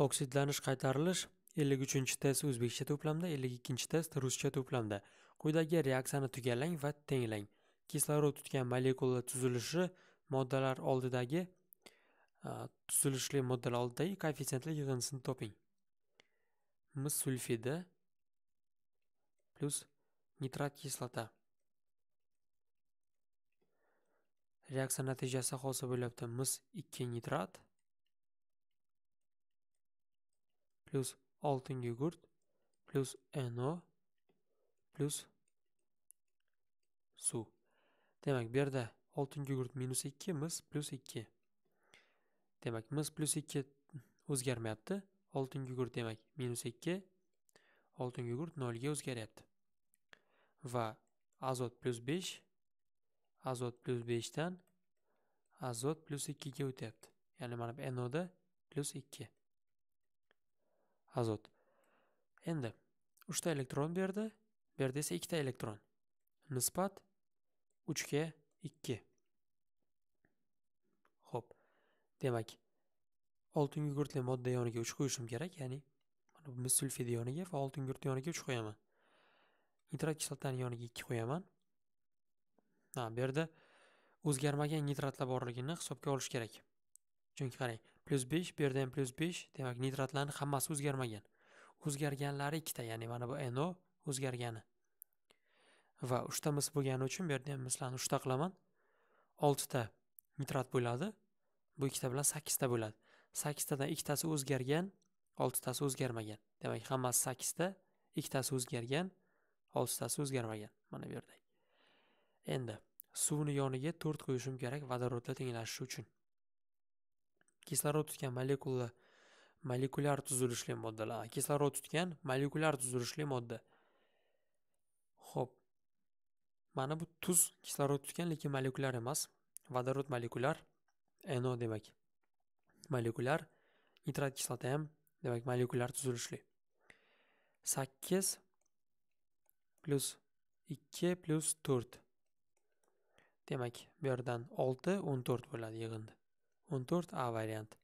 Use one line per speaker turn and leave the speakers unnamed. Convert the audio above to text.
oksidlanish qaytarilish 53 test o'zbekcha to'plamda 52 test ruscha to'plamda quyidagi reaksiyani tugallang va tenglang kislorod tutgan molekula tuzilishi moddalar oldidagi tuzilishli moddalar oldidagi koeffitsiyentli yig'indisini toping mis sulfidi plyus nitrat kislota reaksiya natijasi hosil bo'lyapti mis 2 nitrat plyus oltin yogurt plyus no plyus suv demak bu yerda 6 yogurt minus ikki mis plyus ikki demak mis 2 ikki o'zgarmayapti 6 yogurt demak minus 6 oltin yogurt nolga o'zgaryapti va azot plyus besh azot plyus beshdan azot plyus ikkiga o'tyapti ya'ni mana bu noda plyus 2. azot endi uchta elektron berdi bu yerda esa ikkita elektron nisbat uchga ikki ho'p demak oltin gugurtli modda yoniga uch qo'yishim kerak ya'ni bu sulfid yoniga va oltin gugurt yoniga uch qo'yaman nitrat kislotani yoniga ikki qo'yaman ha bu yerda o'zgarmagan nitratlar borligini hisobga olish kerak chunki qarang plyus besh bu yerda ham plyus besh demak nitratlarni hammasi o'zgarmagan o'zgarganlari ikkita ya'ni mana bu no o'zgargani va uchta mis bo'lgani uchun bu yerda ham mislarni uchta qilaman oltita nitrat bo'ladi bu ikkita bilan sakkizta bo'ladi sakkiztadan ikkitasi o'zgargan oltitasi o'zgarmagan demak hammasi sakkizta ikkitasi o'zgargan oltitasi o'zgarmagan mana bu yerda endi suvni yoniga to'rt qo'yishim kerak vodorodda tenglashishi uchun kislorod tutgan molekula molekulyar tuzilishli moddalar kislorod tutgan molekulyar tuzilishli modda ho'p mana bu tuz kislorod tutgan lekin molekulyar emas vodorod molekulyar no demak molekulyar nitrat kislota ham demak molekulyar tuzilishli sakkiz plyus ikki plyus to'rt demak bu yerdan olti o'n to'rt bo'ladi yig'indi o'n to'rt a variant